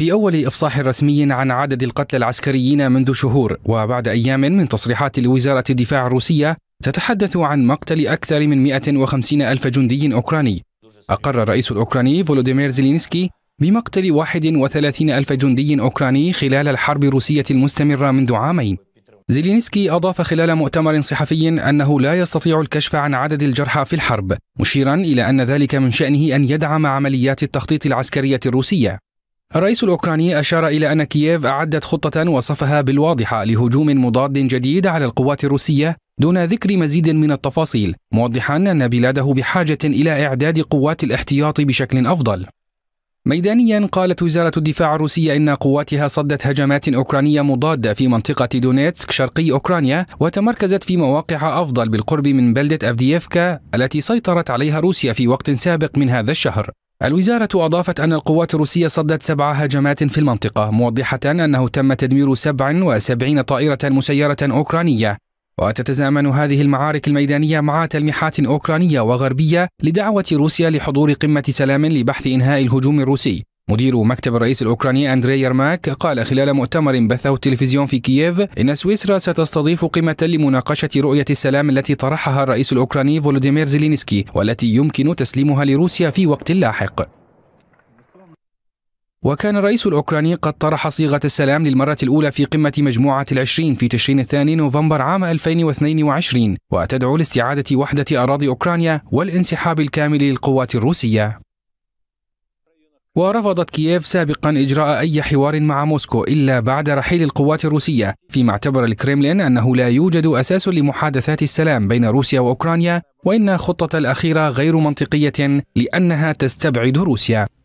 في أول إفصاح رسمي عن عدد القتلى العسكريين منذ شهور وبعد أيام من تصريحات لوزارة الدفاع الروسية تتحدث عن مقتل أكثر من 150 ألف جندي أوكراني أقر الرئيس الأوكراني فولوديمير زيلينسكي بمقتل 31 ألف جندي أوكراني خلال الحرب الروسية المستمرة منذ عامين زيلينسكي أضاف خلال مؤتمر صحفي أنه لا يستطيع الكشف عن عدد الجرحى في الحرب مشيرا إلى أن ذلك من شأنه أن يدعم عمليات التخطيط العسكرية الروسية الرئيس الأوكراني أشار إلى أن كييف أعدت خطة وصفها بالواضحة لهجوم مضاد جديد على القوات الروسية دون ذكر مزيد من التفاصيل موضحا أن بلاده بحاجة إلى إعداد قوات الاحتياط بشكل أفضل ميدانيا قالت وزارة الدفاع الروسية إن قواتها صدت هجمات أوكرانية مضادة في منطقة دونيتسك شرقي أوكرانيا وتمركزت في مواقع أفضل بالقرب من بلدة أفدييفكا التي سيطرت عليها روسيا في وقت سابق من هذا الشهر الوزارة أضافت أن القوات الروسية صدت سبع هجمات في المنطقة موضحة أنه تم تدمير 77 طائرة مسيرة أوكرانية وتتزامن هذه المعارك الميدانية مع تلميحات أوكرانية وغربية لدعوة روسيا لحضور قمة سلام لبحث إنهاء الهجوم الروسي مدير مكتب الرئيس الأوكراني أندري يرماك قال خلال مؤتمر بثه التلفزيون في كييف إن سويسرا ستستضيف قمة لمناقشة رؤية السلام التي طرحها الرئيس الأوكراني فولوديمير زيلينسكي والتي يمكن تسليمها لروسيا في وقت لاحق وكان الرئيس الأوكراني قد طرح صيغة السلام للمرة الأولى في قمة مجموعة العشرين في تشرين الثاني نوفمبر عام 2022 وتدعو لاستعادة وحدة أراضي أوكرانيا والانسحاب الكامل للقوات الروسية ورفضت كييف سابقا إجراء أي حوار مع موسكو إلا بعد رحيل القوات الروسية فيما اعتبر الكريملين أنه لا يوجد أساس لمحادثات السلام بين روسيا وأوكرانيا وإن خطة الأخيرة غير منطقية لأنها تستبعد روسيا